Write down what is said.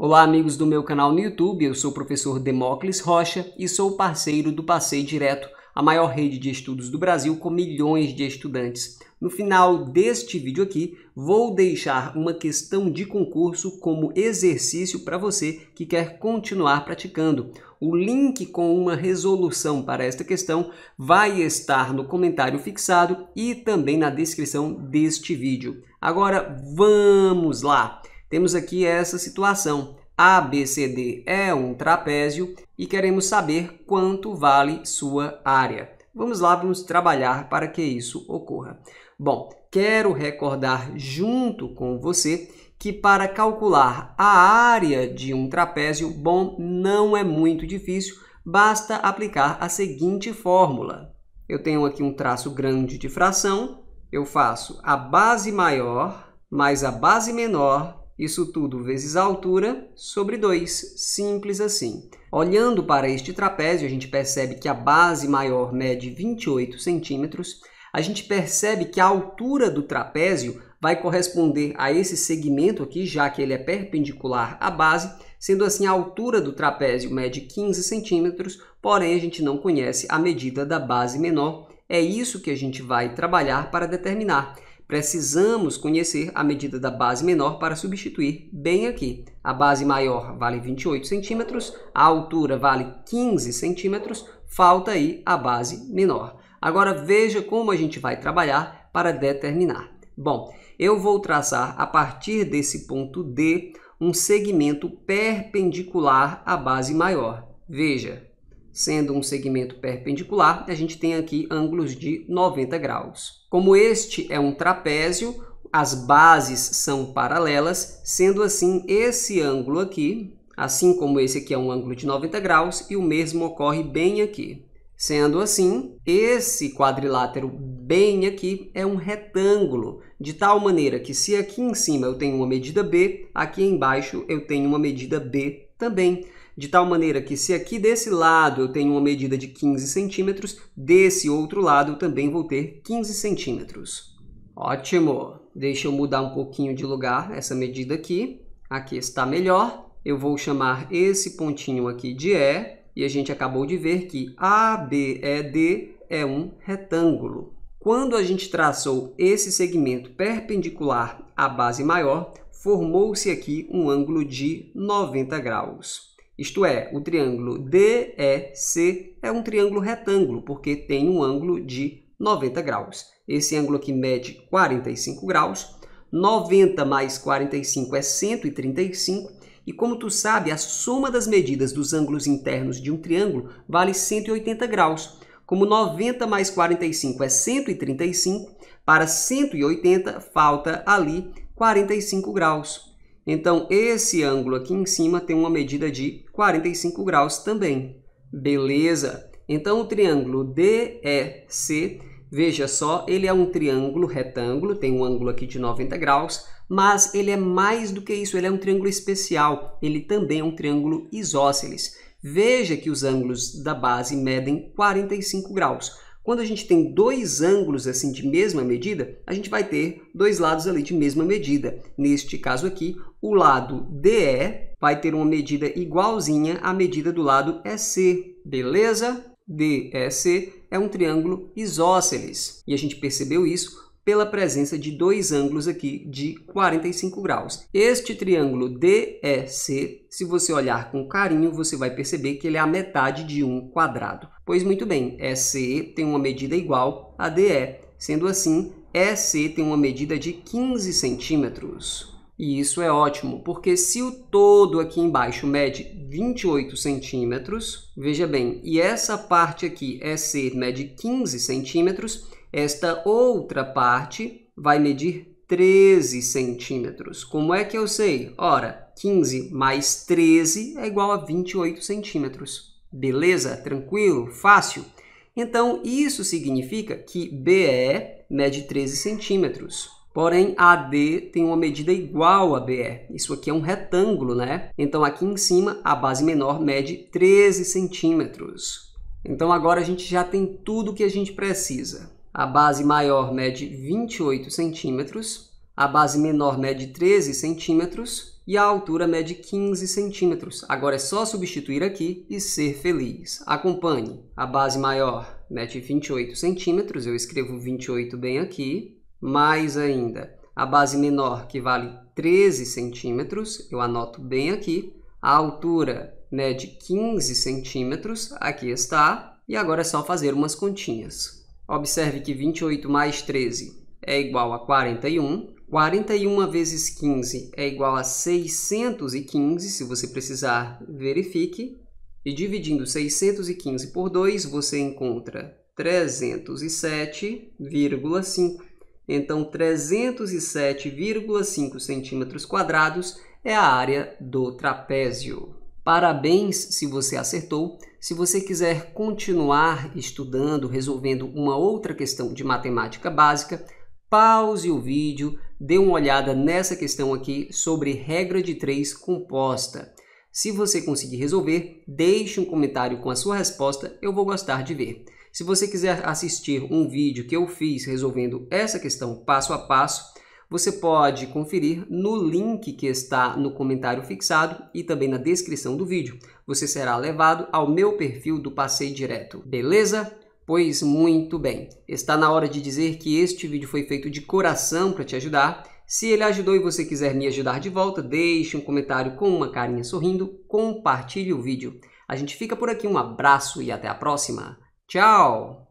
Olá, amigos do meu canal no YouTube. Eu sou o professor Demócles Rocha e sou parceiro do Passeio Direto, a maior rede de estudos do Brasil com milhões de estudantes. No final deste vídeo aqui, vou deixar uma questão de concurso como exercício para você que quer continuar praticando. O link com uma resolução para esta questão vai estar no comentário fixado e também na descrição deste vídeo. Agora vamos lá! temos aqui essa situação. ABCD é um trapézio e queremos saber quanto vale sua área. Vamos lá, vamos trabalhar para que isso ocorra. Bom, quero recordar junto com você que para calcular a área de um trapézio, bom, não é muito difícil, basta aplicar a seguinte fórmula. Eu tenho aqui um traço grande de fração, eu faço a base maior mais a base menor isso tudo vezes a altura sobre 2, simples assim. Olhando para este trapézio, a gente percebe que a base maior mede 28 centímetros. A gente percebe que a altura do trapézio vai corresponder a esse segmento aqui, já que ele é perpendicular à base. Sendo assim, a altura do trapézio mede 15 centímetros, porém a gente não conhece a medida da base menor. É isso que a gente vai trabalhar para determinar. Precisamos conhecer a medida da base menor para substituir bem aqui. A base maior vale 28 centímetros, a altura vale 15 centímetros, falta aí a base menor. Agora veja como a gente vai trabalhar para determinar. Bom, eu vou traçar a partir desse ponto D um segmento perpendicular à base maior. Veja, sendo um segmento perpendicular, a gente tem aqui ângulos de 90 graus. Como este é um trapézio, as bases são paralelas, sendo assim esse ângulo aqui, assim como esse aqui é um ângulo de 90 graus, e o mesmo ocorre bem aqui. Sendo assim, esse quadrilátero bem aqui é um retângulo, de tal maneira que se aqui em cima eu tenho uma medida B, aqui embaixo eu tenho uma medida B também de tal maneira que se aqui desse lado eu tenho uma medida de 15 centímetros, desse outro lado eu também vou ter 15 centímetros. Ótimo! Deixa eu mudar um pouquinho de lugar essa medida aqui. Aqui está melhor. Eu vou chamar esse pontinho aqui de E, e a gente acabou de ver que ABED é um retângulo. Quando a gente traçou esse segmento perpendicular à base maior, formou-se aqui um ângulo de 90 graus. Isto é, o triângulo DEC é um triângulo retângulo, porque tem um ângulo de 90 graus. Esse ângulo aqui mede 45 graus. 90 mais 45 é 135. E como tu sabe, a soma das medidas dos ângulos internos de um triângulo vale 180 graus. Como 90 mais 45 é 135, para 180 falta ali 45 graus. Então, esse ângulo aqui em cima tem uma medida de 45 graus também. Beleza? Então, o triângulo DEC, veja só, ele é um triângulo retângulo, tem um ângulo aqui de 90 graus, mas ele é mais do que isso, ele é um triângulo especial, ele também é um triângulo isósceles. Veja que os ângulos da base medem 45 graus. Quando a gente tem dois ângulos assim de mesma medida, a gente vai ter dois lados ali de mesma medida. Neste caso aqui, o lado DE vai ter uma medida igualzinha à medida do lado EC, beleza? DEC é um triângulo isósceles. E a gente percebeu isso pela presença de dois ângulos aqui de 45 graus. Este triângulo DEC, se você olhar com carinho, você vai perceber que ele é a metade de um quadrado. Pois muito bem, SE tem uma medida igual a DE, sendo assim, EC tem uma medida de 15 centímetros. E isso é ótimo, porque se o todo aqui embaixo mede 28 centímetros, veja bem, e essa parte aqui, EC, mede 15 centímetros, esta outra parte vai medir 13 centímetros. Como é que eu sei? Ora, 15 mais 13 é igual a 28 centímetros. Beleza? Tranquilo? Fácil? Então, isso significa que BE mede 13 centímetros. Porém, AD tem uma medida igual a BE. Isso aqui é um retângulo, né? Então, aqui em cima, a base menor mede 13 centímetros. Então, agora a gente já tem tudo o que a gente precisa. A base maior mede 28 centímetros, a base menor mede 13 centímetros e a altura mede 15 centímetros. Agora é só substituir aqui e ser feliz. Acompanhe. A base maior mede 28 centímetros, eu escrevo 28 bem aqui. Mais ainda, a base menor, que vale 13 centímetros, eu anoto bem aqui. A altura mede 15 centímetros, aqui está. E agora é só fazer umas continhas. Observe que 28 mais 13 é igual a 41. 41 vezes 15 é igual a 615, se você precisar, verifique. E dividindo 615 por 2, você encontra 307,5. Então, 307,5 centímetros quadrados é a área do trapézio. Parabéns se você acertou. Se você quiser continuar estudando, resolvendo uma outra questão de matemática básica, pause o vídeo, dê uma olhada nessa questão aqui sobre regra de três composta. Se você conseguir resolver, deixe um comentário com a sua resposta, eu vou gostar de ver. Se você quiser assistir um vídeo que eu fiz resolvendo essa questão passo a passo, você pode conferir no link que está no comentário fixado e também na descrição do vídeo. Você será levado ao meu perfil do Passeio Direto, beleza? Pois muito bem, está na hora de dizer que este vídeo foi feito de coração para te ajudar. Se ele ajudou e você quiser me ajudar de volta, deixe um comentário com uma carinha sorrindo, compartilhe o vídeo. A gente fica por aqui, um abraço e até a próxima. Tchau!